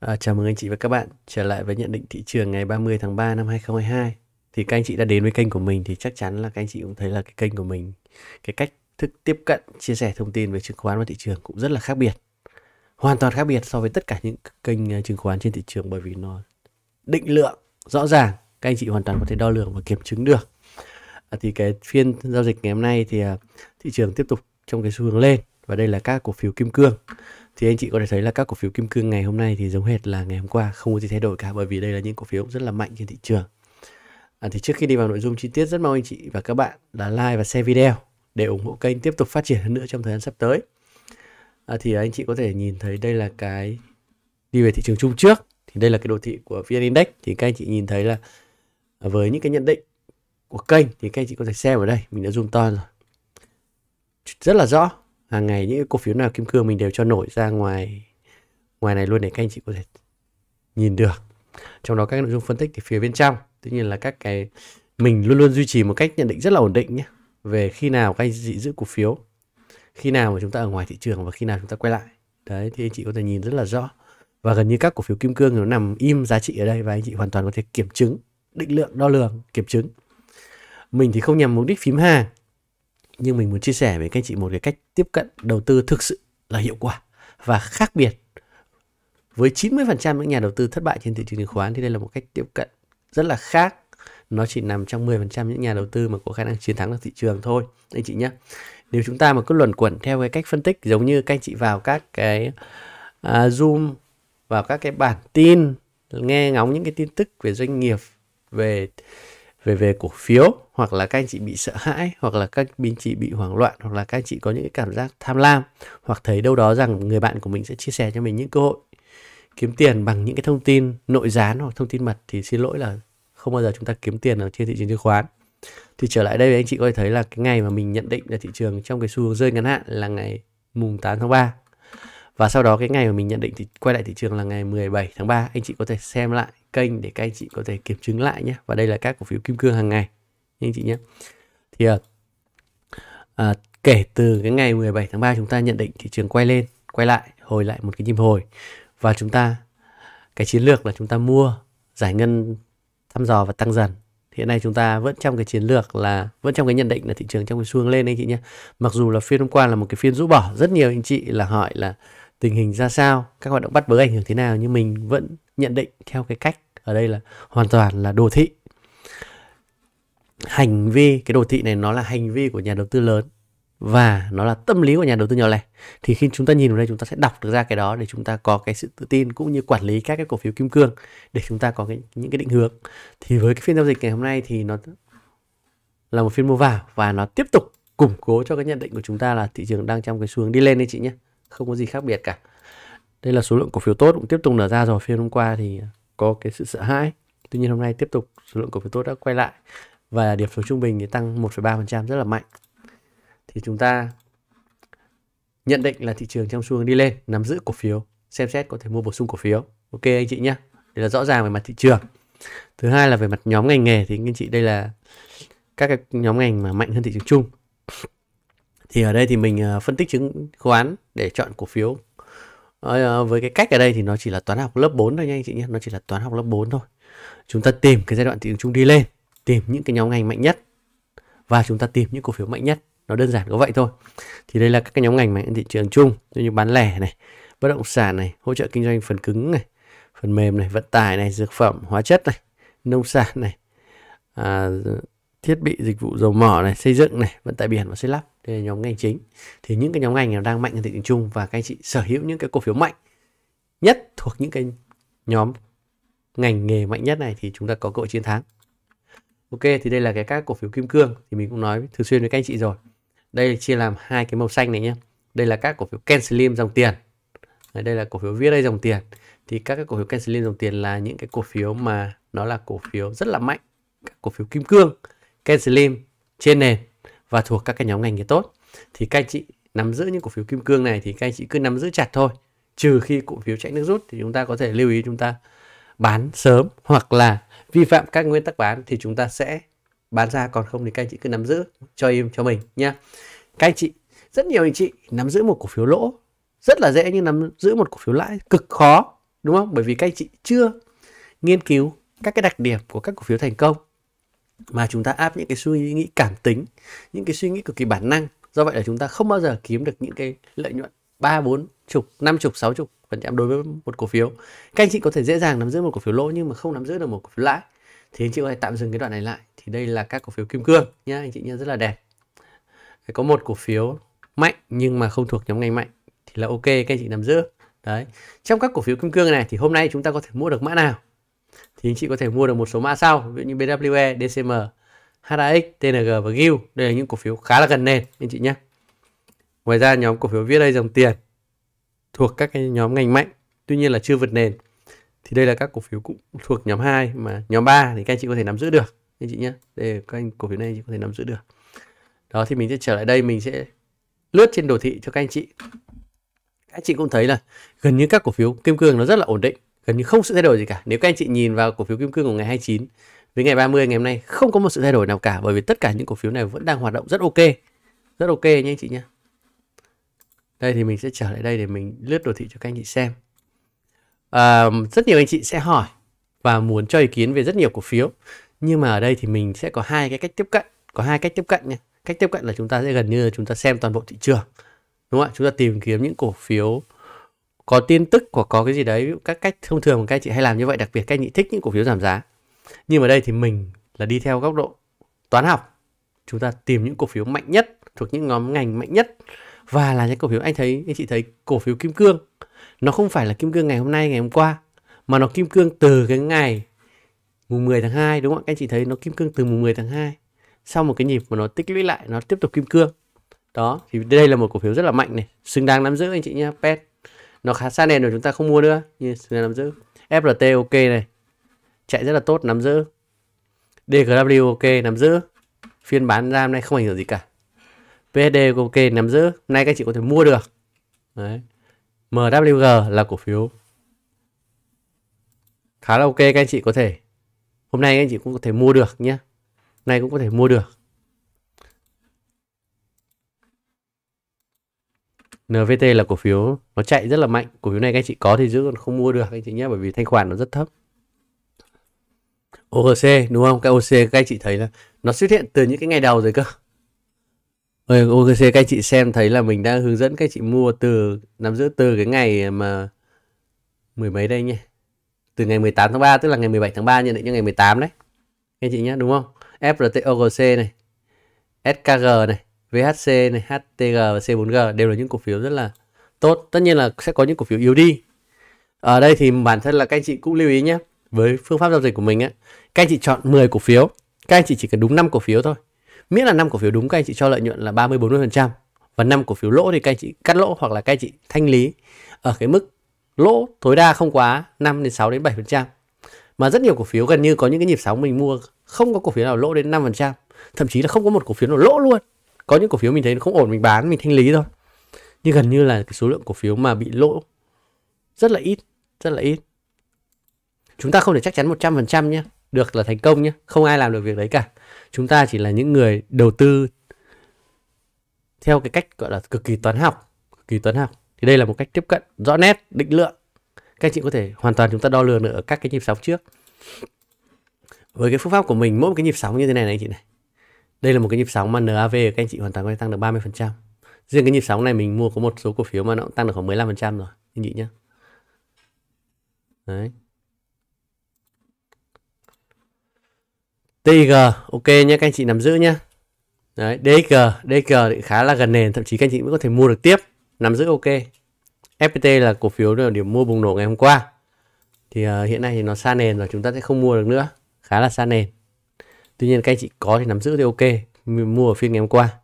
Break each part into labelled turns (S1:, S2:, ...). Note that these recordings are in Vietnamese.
S1: À, chào mừng anh chị và các bạn trở lại với nhận định thị trường ngày 30 tháng 3 năm 2022. Thì các anh chị đã đến với kênh của mình thì chắc chắn là các anh chị cũng thấy là cái kênh của mình cái cách thức tiếp cận chia sẻ thông tin về chứng khoán và thị trường cũng rất là khác biệt. Hoàn toàn khác biệt so với tất cả những kênh ờ, chứng khoán trên thị trường bởi vì nó định lượng rõ ràng, các anh chị hoàn toàn có thể đo lường và kiểm chứng được. À, thì cái phiên giao dịch ngày hôm nay thì ờ, thị trường tiếp tục trong cái xu hướng lên và đây là các cổ phiếu kim cương thì anh chị có thể thấy là các cổ phiếu kim cương ngày hôm nay thì giống hệt là ngày hôm qua không có gì thay đổi cả bởi vì đây là những cổ phiếu rất là mạnh trên thị trường à, thì trước khi đi vào nội dung chi tiết rất mong anh chị và các bạn đã like và share video để ủng hộ kênh tiếp tục phát triển hơn nữa trong thời gian sắp tới à, thì anh chị có thể nhìn thấy đây là cái đi về thị trường chung trước thì đây là cái đồ thị của VN Index thì các anh chị nhìn thấy là với những cái nhận định của kênh thì các anh chị có thể xem ở đây mình đã zoom to rồi rất là rõ hàng ngày những cổ phiếu nào kim cương mình đều cho nổi ra ngoài ngoài này luôn để các anh chị có thể nhìn được trong đó các nội dung phân tích thì phía bên trong tuy nhiên là các cái mình luôn luôn duy trì một cách nhận định rất là ổn định nhé về khi nào các anh chị giữ cổ phiếu khi nào mà chúng ta ở ngoài thị trường và khi nào chúng ta quay lại đấy thì anh chị có thể nhìn rất là rõ và gần như các cổ phiếu kim cương nó nằm im giá trị ở đây và anh chị hoàn toàn có thể kiểm chứng định lượng đo lường kiểm chứng mình thì không nhằm mục đích phím hàng nhưng mình muốn chia sẻ với các anh chị một cái cách tiếp cận đầu tư thực sự là hiệu quả và khác biệt với 90% những nhà đầu tư thất bại trên thị trường chứng khoán thì đây là một cách tiếp cận rất là khác nó chỉ nằm trong 10% những nhà đầu tư mà có khả năng chiến thắng được thị trường thôi anh chị nhé nếu chúng ta mà cứ luẩn quẩn theo cái cách phân tích giống như các anh chị vào các cái uh, zoom vào các cái bản tin nghe ngóng những cái tin tức về doanh nghiệp về về về cổ phiếu hoặc là các anh chị bị sợ hãi hoặc là các anh chị bị hoảng loạn hoặc là các anh chị có những cảm giác tham lam hoặc thấy đâu đó rằng người bạn của mình sẽ chia sẻ cho mình những cơ hội kiếm tiền bằng những cái thông tin nội gián hoặc thông tin mật thì xin lỗi là không bao giờ chúng ta kiếm tiền ở trên thị trường chứng khoán thì trở lại đây anh chị có thể thấy là cái ngày mà mình nhận định là thị trường trong cái xu hướng rơi ngắn hạn là ngày mùng 8 tháng 3 và sau đó cái ngày mà mình nhận định thì quay lại thị trường là ngày 17 tháng 3 anh chị có thể xem lại kênh để các anh chị có thể kiểm chứng lại nhé và đây là các cổ phiếu kim cương hàng ngày nha anh chị nhé thì à, à, kể từ cái ngày 17 tháng 3 chúng ta nhận định thị trường quay lên quay lại hồi lại một cái nhịp hồi và chúng ta cái chiến lược là chúng ta mua giải ngân thăm dò và tăng dần hiện nay chúng ta vẫn trong cái chiến lược là vẫn trong cái nhận định là thị trường trong cái xu hướng lên anh chị nhé mặc dù là phiên hôm qua là một cái phiên rũ bỏ rất nhiều anh chị là hỏi là tình hình ra sao các hoạt động bắt bớ ảnh hưởng thế nào nhưng mình vẫn nhận định theo cái cách ở đây là hoàn toàn là đồ thị hành vi cái đồ thị này nó là hành vi của nhà đầu tư lớn và nó là tâm lý của nhà đầu tư nhỏ lẻ thì khi chúng ta nhìn vào đây chúng ta sẽ đọc được ra cái đó để chúng ta có cái sự tự tin cũng như quản lý các cái cổ phiếu kim cương để chúng ta có cái, những cái định hướng thì với cái phiên giao dịch ngày hôm nay thì nó là một phiên mua vào và nó tiếp tục củng cố cho cái nhận định của chúng ta là thị trường đang trong cái xu hướng đi lên đấy chị nhé không có gì khác biệt cả đây là số lượng cổ phiếu tốt cũng tiếp tục nở ra rồi phiên hôm qua thì có cái sự sợ hãi tuy nhiên hôm nay tiếp tục số lượng cổ phiếu tốt đã quay lại và điểm số trung bình thì tăng 1,3% rất là mạnh thì chúng ta nhận định là thị trường trong xu hướng đi lên nắm giữ cổ phiếu xem xét có thể mua bổ sung cổ phiếu ok anh chị nhé đây là rõ ràng về mặt thị trường thứ hai là về mặt nhóm ngành nghề thì anh chị đây là các cái nhóm ngành mà mạnh hơn thị trường chung thì ở đây thì mình ờ, phân tích chứng khoán để chọn cổ phiếu à, với cái cách ở đây thì nó chỉ là toán học lớp 4 thôi nha anh chị nhé nó chỉ là toán học lớp 4 thôi chúng ta tìm cái giai đoạn thị trường chung đi lên tìm những cái nhóm ngành mạnh nhất và chúng ta tìm những cổ phiếu mạnh nhất nó đơn giản có vậy thôi thì đây là các cái nhóm ngành mạnh thị trường chung như bán lẻ này bất động sản này hỗ trợ kinh doanh phần cứng này phần mềm này vận tải này dược phẩm hóa chất này nông sản này à, thiết bị dịch vụ dầu mỏ này xây dựng này vận tải biển và xây lắp đây là nhóm ngành chính thì những cái nhóm ngành nào đang mạnh trên thị trường chung và các anh chị sở hữu những cái cổ phiếu mạnh nhất thuộc những cái nhóm ngành nghề mạnh nhất này thì chúng ta có cơ hội chiến thắng ok thì đây là cái các cổ phiếu kim cương thì mình cũng nói thường xuyên với các anh chị rồi đây chia làm hai cái màu xanh này nhé đây là các cổ phiếu Ken Slim dòng tiền đây là cổ phiếu viết đây dòng tiền thì các cái cổ phiếu Ken Slim dòng tiền là những cái cổ phiếu mà nó là cổ phiếu rất là mạnh các cổ phiếu kim cương Ken Slim trên nền và thuộc các cái nhóm ngành nghề tốt thì các anh chị nắm giữ những cổ phiếu kim cương này thì các anh chị cứ nắm giữ chặt thôi trừ khi cổ phiếu chạy nước rút thì chúng ta có thể lưu ý chúng ta bán sớm hoặc là vi phạm các nguyên tắc bán thì chúng ta sẽ bán ra còn không thì các anh chị cứ nắm giữ cho im cho mình nhé các anh chị rất nhiều anh chị nắm giữ một cổ phiếu lỗ rất là dễ nhưng nắm giữ một cổ phiếu lãi cực khó đúng không bởi vì các anh chị chưa nghiên cứu các cái đặc điểm của các cổ phiếu thành công mà chúng ta áp những cái suy nghĩ cảm tính những cái suy nghĩ cực kỳ bản năng do vậy là chúng ta không bao giờ kiếm được những cái lợi nhuận ba bốn chục năm chục sáu chục phần trăm đối với một cổ phiếu các anh chị có thể dễ dàng nắm giữ một cổ phiếu lỗ nhưng mà không nắm giữ được một cổ phiếu lãi thì anh chị có thể tạm dừng cái đoạn này lại thì đây là các cổ phiếu kim cương nhá anh chị nhá rất là đẹp có một cổ phiếu mạnh nhưng mà không thuộc nhóm ngành mạnh thì là ok các anh chị nắm giữ đấy trong các cổ phiếu kim cương này thì hôm nay chúng ta có thể mua được mã nào thì anh chị có thể mua được một số mã sau ví dụ như BWE, DCM, HAX, TNG và GIL đây là những cổ phiếu khá là gần nền anh chị nhé ngoài ra nhóm cổ phiếu viết đây dòng tiền thuộc các cái nhóm ngành mạnh tuy nhiên là chưa vượt nền thì đây là các cổ phiếu cũng thuộc nhóm 2 mà nhóm 3 thì các anh chị có thể nắm giữ được anh chị nhé để các anh cổ phiếu này chị có thể nắm giữ được đó thì mình sẽ trở lại đây mình sẽ lướt trên đồ thị cho các anh chị các anh chị cũng thấy là gần như các cổ phiếu kim cương nó rất là ổn định gần như không sự thay đổi gì cả. Nếu các anh chị nhìn vào cổ phiếu kim cương của ngày 29 với ngày 30 ngày hôm nay không có một sự thay đổi nào cả bởi vì tất cả những cổ phiếu này vẫn đang hoạt động rất ok. Rất ok nha anh chị nhé. Đây thì mình sẽ trở lại đây để mình lướt đồ thị cho các anh chị xem. À, rất nhiều anh chị sẽ hỏi và muốn cho ý kiến về rất nhiều cổ phiếu. Nhưng mà ở đây thì mình sẽ có hai cái cách tiếp cận, có hai cách tiếp cận nha. Cách tiếp cận là chúng ta sẽ gần như là chúng ta xem toàn bộ thị trường. Đúng không ạ? Chúng ta tìm kiếm những cổ phiếu có tin tức hoặc có cái gì đấy các cách thông thường các chị hay làm như vậy đặc biệt các chị thích những cổ phiếu giảm giá nhưng mà đây thì mình là đi theo góc độ toán học chúng ta tìm những cổ phiếu mạnh nhất thuộc những nhóm ngành mạnh nhất và là những cổ phiếu anh thấy anh chị thấy cổ phiếu kim cương nó không phải là kim cương ngày hôm nay ngày hôm qua mà nó kim cương từ cái ngày mùng 10 tháng 2 đúng không anh chị thấy nó kim cương từ mùng 10 tháng 2 sau một cái nhịp mà nó tích lũy lại nó tiếp tục kim cương đó thì đây là một cổ phiếu rất là mạnh này xứng đáng nắm giữ anh chị nhé pet nó khá xa nền rồi chúng ta không mua nữa như người nắm giữ FLT ok này chạy rất là tốt nắm giữ DGW ok nắm giữ phiên bán ra hôm nay không ảnh hưởng gì cả PSD ok nắm giữ nay các chị có thể mua được Đấy. MWG là cổ phiếu khá là ok các anh chị có thể hôm nay anh chị cũng có thể mua được nhé nay cũng có thể mua được NVT là cổ phiếu nó chạy rất là mạnh cổ phiếu này các anh chị có thì giữ còn không mua được anh chị nhé bởi vì thanh khoản nó rất thấp OGC đúng không cái OGC các anh chị thấy là nó xuất hiện từ những cái ngày đầu rồi cơ Ôi, OGC các anh chị xem thấy là mình đang hướng dẫn các anh chị mua từ nắm giữ từ cái ngày mà mười mấy đây nhỉ từ ngày 18 tháng 3 tức là ngày 17 tháng 3 nhận định cho ngày 18 đấy các anh chị nhé đúng không FRT OGC này SKG này VHC này, HTG và C4G đều là những cổ phiếu rất là tốt. Tất nhiên là sẽ có những cổ phiếu yếu đi. Ở đây thì bản thân là các anh chị cũng lưu ý nhé. Với phương pháp giao dịch của mình á, các anh chị chọn 10 cổ phiếu, các anh chị chỉ cần đúng 5 cổ phiếu thôi. Miễn là 5 cổ phiếu đúng các anh chị cho lợi nhuận là 30 40% và 5 cổ phiếu lỗ thì các anh chị cắt lỗ hoặc là các anh chị thanh lý ở cái mức lỗ tối đa không quá 5 đến 6 đến 7%. Mà rất nhiều cổ phiếu gần như có những cái nhịp sóng mình mua không có cổ phiếu nào lỗ đến 5%, thậm chí là không có một cổ phiếu nào lỗ luôn có những cổ phiếu mình thấy nó không ổn mình bán mình thanh lý thôi nhưng gần như là cái số lượng cổ phiếu mà bị lỗ rất là ít rất là ít chúng ta không thể chắc chắn 100% nhé được là thành công nhé không ai làm được việc đấy cả chúng ta chỉ là những người đầu tư theo cái cách gọi là cực kỳ toán học cực kỳ toán học thì đây là một cách tiếp cận rõ nét định lượng các chị có thể hoàn toàn chúng ta đo lường được ở các cái nhịp sóng trước với cái phương pháp của mình mỗi một cái nhịp sóng như thế này này chị này đây là một cái nhịp sóng mà NAV các anh chị hoàn toàn có thể tăng được 30%. Riêng cái nhịp sóng này mình mua có một số cổ phiếu mà nó cũng tăng được khoảng 15% rồi anh chị nhé. Đấy. TG ok nhé các anh chị nắm giữ nhé. Đấy, DG DG thì khá là gần nền, thậm chí các anh chị vẫn có thể mua được tiếp, nắm giữ ok. FPT là cổ phiếu là điểm mua bùng nổ ngày hôm qua. Thì uh, hiện nay thì nó xa nền và chúng ta sẽ không mua được nữa, khá là xa nền tuy nhiên các anh chị có thì nắm giữ thì ok mình mua ở phiên ngày hôm qua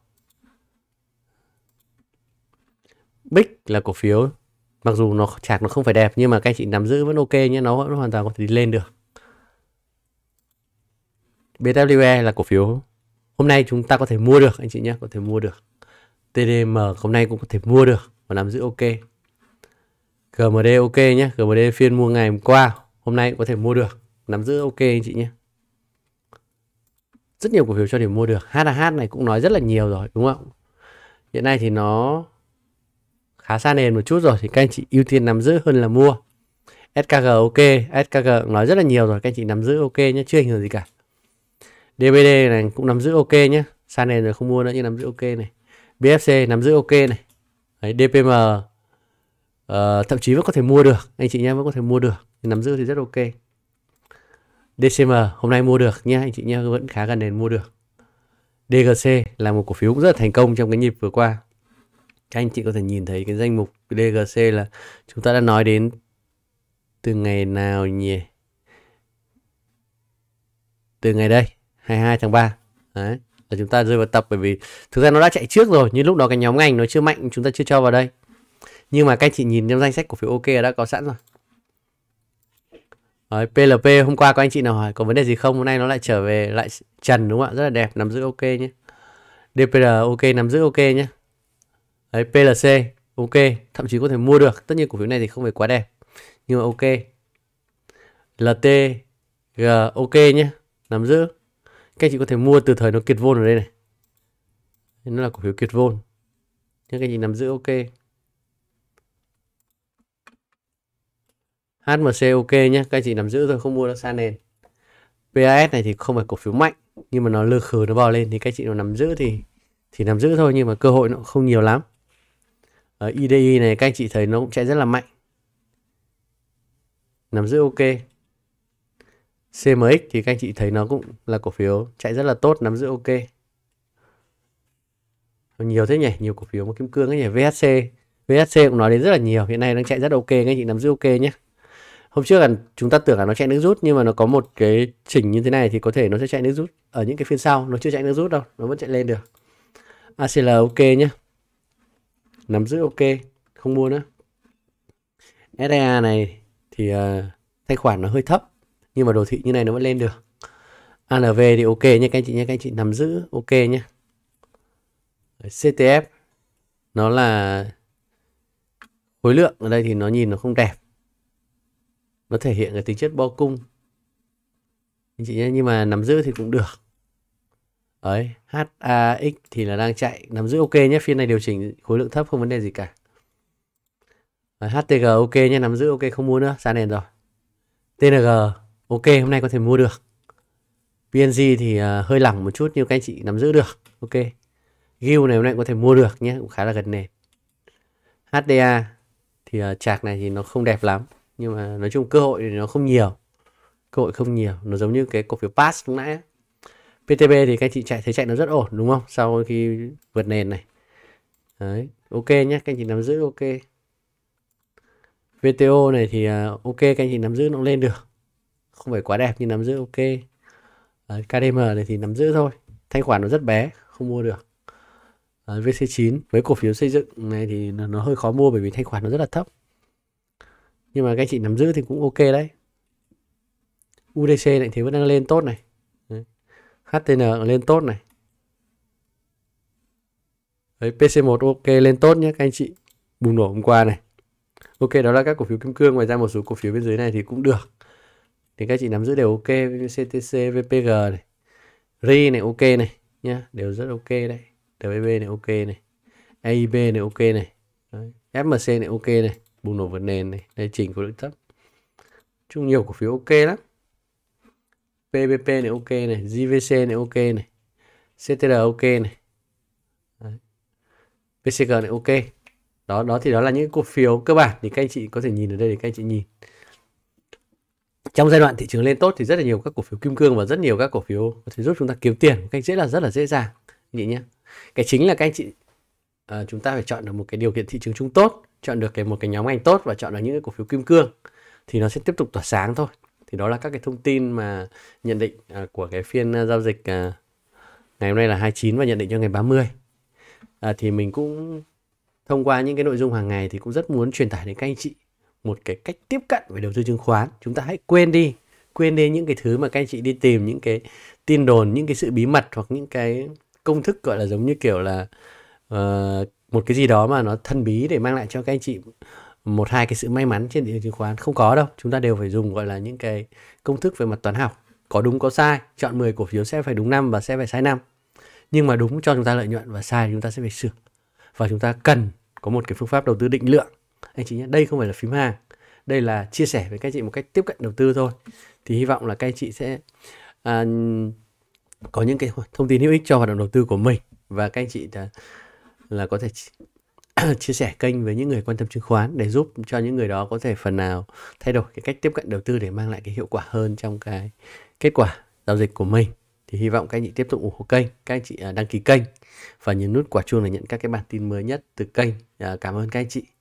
S1: Bích là cổ phiếu mặc dù nó chạc nó không phải đẹp nhưng mà các anh chị nắm giữ vẫn ok nhé nó vẫn hoàn toàn có thể đi lên được BWE là cổ phiếu hôm nay chúng ta có thể mua được anh chị nhé có thể mua được TDM hôm nay cũng có thể mua được và nắm giữ ok GMD ok nhé GMD phiên mua ngày hôm qua hôm nay cũng có thể mua được nắm giữ ok anh chị nhé rất nhiều cổ phiếu cho điểm mua được HAH này cũng nói rất là nhiều rồi đúng không hiện nay thì nó khá xa nền một chút rồi thì các anh chị ưu tiên nắm giữ hơn là mua SKG ok SKG nói rất là nhiều rồi các anh chị nắm giữ ok nhé chưa ảnh hưởng gì cả DBD này cũng nắm giữ ok nhé xa nền rồi không mua nữa nhưng nắm giữ ok này BFC nắm giữ ok này Đấy, DPM uh, ờ, thậm chí vẫn có thể mua được anh chị nhé vẫn có thể mua được nắm giữ thì rất ok DCM hôm nay mua được nhé anh chị nhé vẫn khá gần nền mua được DGC là một cổ phiếu cũng rất là thành công trong cái nhịp vừa qua các anh chị có thể nhìn thấy cái danh mục DGC là chúng ta đã nói đến từ ngày nào nhỉ từ ngày đây 22 tháng 3 đấy là chúng ta rơi vào tập bởi vì thực ra nó đã chạy trước rồi nhưng lúc đó cái nhóm ngành nó chưa mạnh chúng ta chưa cho vào đây nhưng mà các anh chị nhìn trong danh sách cổ phiếu ok đã có sẵn rồi Đấy, PLP hôm qua có anh chị nào hỏi có vấn đề gì không? Hôm nay nó lại trở về lại trần đúng không ạ? Rất là đẹp, nắm giữ ok nhé. DPR ok, nắm giữ ok nhé. Đấy, PLC ok, thậm chí có thể mua được. Tất nhiên cổ phiếu này thì không phải quá đẹp, nhưng mà ok. LTG ok nhé, nắm giữ. Các anh chị có thể mua từ thời nó kiệt vôn ở đây này. Nó là cổ phiếu kiệt vôn. Nhưng các anh chị nắm giữ ok. HMC ok nhé các anh chị nắm giữ thôi, không mua nó xa nền PAS này thì không phải cổ phiếu mạnh nhưng mà nó lơ khử nó bò lên thì các anh chị nó nắm giữ thì thì nắm giữ thôi nhưng mà cơ hội nó không nhiều lắm ở ờ, IDI này các anh chị thấy nó cũng chạy rất là mạnh nắm giữ ok CMX thì các anh chị thấy nó cũng là cổ phiếu chạy rất là tốt nắm giữ ok nhiều thế nhỉ nhiều cổ phiếu mà kim cương ấy nhỉ VHC VHC cũng nói đến rất là nhiều hiện nay đang chạy rất ok các anh chị nắm giữ ok nhé hôm trước là chúng ta tưởng là nó chạy nước rút nhưng mà nó có một cái chỉnh như thế này thì có thể nó sẽ chạy nước rút ở những cái phiên sau nó chưa chạy nước rút đâu nó vẫn chạy lên được ACL ok nhé nắm giữ ok không mua nữa SDA này thì uh, thanh khoản nó hơi thấp nhưng mà đồ thị như này nó vẫn lên được ANV thì ok nhé các anh chị nhé các anh chị nắm giữ ok nhé CTF nó là khối lượng ở đây thì nó nhìn nó không đẹp nó thể hiện cái tính chất bo cung anh chị nhé nhưng mà nắm giữ thì cũng được ấy HAX thì là đang chạy nắm giữ ok nhé phiên này điều chỉnh khối lượng thấp không vấn đề gì cả HTG ok nhé nắm giữ ok không mua nữa xa nền rồi TNG ok hôm nay có thể mua được PNG thì uh, hơi lỏng một chút nhưng các anh chị nắm giữ được ok Gil này hôm nay có thể mua được nhé cũng khá là gần nền HDA thì uh, chạc này thì nó không đẹp lắm nhưng mà nói chung cơ hội thì nó không nhiều cơ hội không nhiều nó giống như cái cổ phiếu pass lúc nãy ấy. PTB thì các anh chị chạy thấy chạy nó rất ổn đúng không sau khi vượt nền này đấy ok nhé các anh chị nắm giữ ok VTO này thì à, ok các anh chị nắm giữ nó lên được không phải quá đẹp nhưng nắm giữ ok đấy, KDM này thì nắm giữ thôi thanh khoản nó rất bé không mua được VC9 với cổ phiếu xây dựng này thì nó hơi khó mua bởi vì thanh khoản nó rất là thấp nhưng mà các anh chị nắm giữ thì cũng ok đấy UDC này thì vẫn đang lên tốt này HTN lên tốt này đấy, PC1 ok lên tốt nhé các anh chị bùng nổ hôm qua này ok đó là các cổ phiếu kim cương ngoài ra một số cổ phiếu bên dưới này thì cũng được thì các chị nắm giữ đều ok CTC VPG này RI này ok này nhá đều rất ok đấy TVB này ok này AIB này ok này đấy. FMC này ok này bùng nổ vượt nền này đây chỉnh khối lượng thấp chung nhiều cổ phiếu ok lắm PVP này ok này JVC này ok này CTR ok này Đấy. PCG này ok đó đó thì đó là những cổ phiếu cơ bản thì các anh chị có thể nhìn ở đây để các anh chị nhìn trong giai đoạn thị trường lên tốt thì rất là nhiều các cổ phiếu kim cương và rất nhiều các cổ phiếu có thể giúp chúng ta kiếm tiền một cách dễ là rất là dễ dàng nhỉ nhé cái chính là các anh chị à, chúng ta phải chọn được một cái điều kiện thị trường chung tốt chọn được cái một cái nhóm ngành tốt và chọn được những cái cổ phiếu kim cương thì nó sẽ tiếp tục tỏa sáng thôi thì đó là các cái thông tin mà nhận định à, của cái phiên à, giao dịch à, ngày hôm nay là 29 và nhận định cho ngày 30 à, thì mình cũng thông qua những cái nội dung hàng ngày thì cũng rất muốn truyền tải đến các anh chị một cái cách tiếp cận về đầu tư chứng khoán chúng ta hãy quên đi quên đi những cái thứ mà các anh chị đi tìm những cái tin đồn những cái sự bí mật hoặc những cái công thức gọi là giống như kiểu là uh, một cái gì đó mà nó thân bí để mang lại cho các anh chị một hai cái sự may mắn trên thị trường chứng khoán không có đâu chúng ta đều phải dùng gọi là những cái công thức về mặt toán học có đúng có sai chọn 10 cổ phiếu sẽ phải đúng năm và sẽ phải sai năm nhưng mà đúng cho chúng ta lợi nhuận và sai chúng ta sẽ phải sửa và chúng ta cần có một cái phương pháp đầu tư định lượng anh chị nhé đây không phải là phím hàng đây là chia sẻ với các chị một cách tiếp cận đầu tư thôi thì hy vọng là các anh chị sẽ à, có những cái thông tin hữu ích cho hoạt động đầu tư của mình và các anh chị đã là có thể chia sẻ kênh với những người quan tâm chứng khoán để giúp cho những người đó có thể phần nào thay đổi cái cách tiếp cận đầu tư để mang lại cái hiệu quả hơn trong cái kết quả giao dịch của mình thì hy vọng các anh chị tiếp tục ủng hộ kênh các anh chị à, đăng ký kênh và nhấn nút quả chuông để nhận các cái bản tin mới nhất từ kênh à, cảm ơn các anh chị